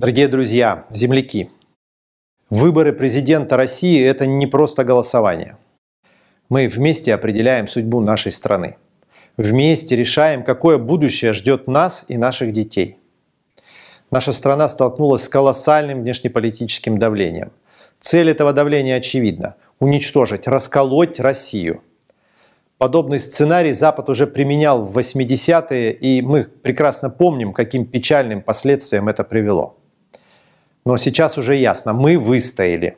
Дорогие друзья, земляки, выборы президента России – это не просто голосование. Мы вместе определяем судьбу нашей страны. Вместе решаем, какое будущее ждет нас и наших детей. Наша страна столкнулась с колоссальным внешнеполитическим давлением. Цель этого давления очевидна – уничтожить, расколоть Россию. Подобный сценарий Запад уже применял в 80-е, и мы прекрасно помним, каким печальным последствиям это привело. Но сейчас уже ясно, мы выстояли.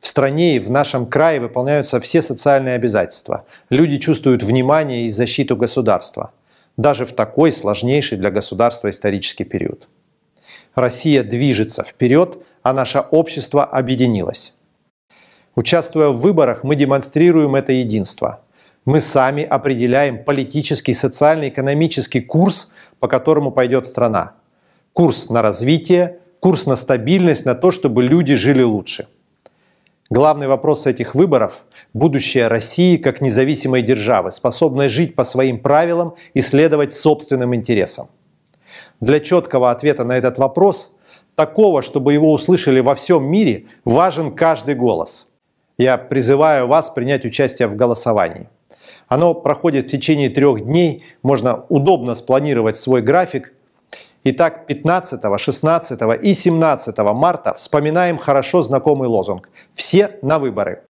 В стране и в нашем крае выполняются все социальные обязательства. Люди чувствуют внимание и защиту государства. Даже в такой сложнейший для государства исторический период. Россия движется вперед, а наше общество объединилось. Участвуя в выборах, мы демонстрируем это единство. Мы сами определяем политический, социальный, экономический курс, по которому пойдет страна. Курс на развитие, курс на стабильность, на то, чтобы люди жили лучше. Главный вопрос этих выборов – будущее России как независимой державы, способной жить по своим правилам и следовать собственным интересам. Для четкого ответа на этот вопрос, такого, чтобы его услышали во всем мире, важен каждый голос. Я призываю вас принять участие в голосовании. Оно проходит в течение трех дней, можно удобно спланировать свой график Итак, 15, 16 и 17 марта вспоминаем хорошо знакомый лозунг «Все на выборы».